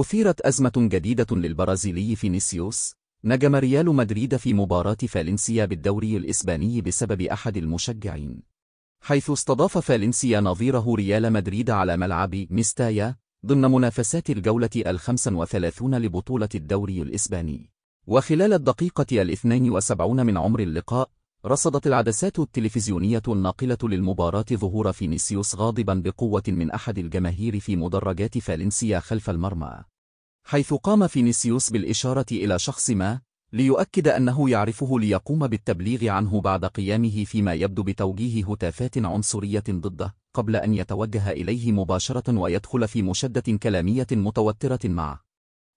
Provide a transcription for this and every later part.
أثيرت أزمة جديدة للبرازيلي فينيسيوس نجم ريال مدريد في مباراة فالنسيا بالدوري الإسباني بسبب أحد المشجعين حيث استضاف فالنسيا نظيره ريال مدريد على ملعب ميستايا ضمن منافسات الجولة الخمسة وثلاثون لبطولة الدوري الإسباني وخلال الدقيقة الاثنين وسبعون من عمر اللقاء رصدت العدسات التلفزيونية الناقلة للمباراة ظهور فينيسيوس غاضبا بقوة من أحد الجماهير في مدرجات فالنسيا خلف المرمى حيث قام فينيسيوس بالإشارة إلى شخص ما ليؤكد أنه يعرفه ليقوم بالتبليغ عنه بعد قيامه فيما يبدو بتوجيه هتافات عنصرية ضده قبل أن يتوجه إليه مباشرة ويدخل في مشدة كلامية متوترة معه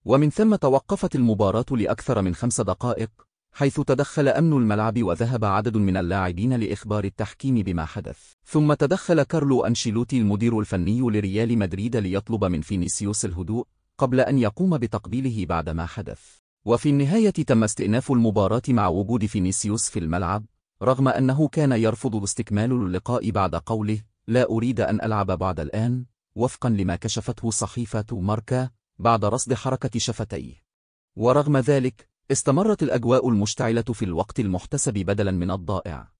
ومن ثم توقفت المباراة لأكثر من خمس دقائق حيث تدخل أمن الملعب وذهب عدد من اللاعبين لإخبار التحكيم بما حدث ثم تدخل كارلو أنشيلوتي المدير الفني لريال مدريد ليطلب من فينيسيوس الهدوء قبل أن يقوم بتقبيله بعد ما حدث وفي النهاية تم استئناف المباراة مع وجود فينيسيوس في الملعب رغم أنه كان يرفض استكمال اللقاء بعد قوله لا أريد أن ألعب بعد الآن وفقا لما كشفته صحيفة ماركا بعد رصد حركة شفتيه ورغم ذلك استمرت الأجواء المشتعلة في الوقت المحتسب بدلا من الضائع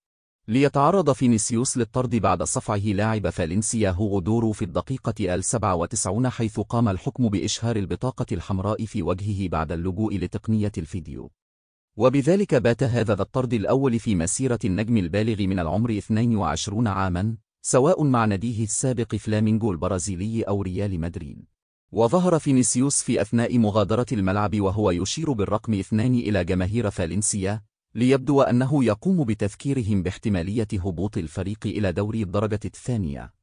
ليتعرض فينيسيوس للطرد بعد صفعه لاعب فالنسيا هوغو دورو في الدقيقة ال 97 حيث قام الحكم بإشهار البطاقة الحمراء في وجهه بعد اللجوء لتقنية الفيديو وبذلك بات هذا الطرد الأول في مسيرة النجم البالغ من العمر 22 عاما سواء مع ناديه السابق فلامينجو البرازيلي أو ريال مدريد وظهر فينيسيوس في أثناء مغادرة الملعب وهو يشير بالرقم اثنان إلى جماهير فالنسيا ليبدو أنه يقوم بتذكيرهم باحتمالية هبوط الفريق إلى دوري الدرجة الثانية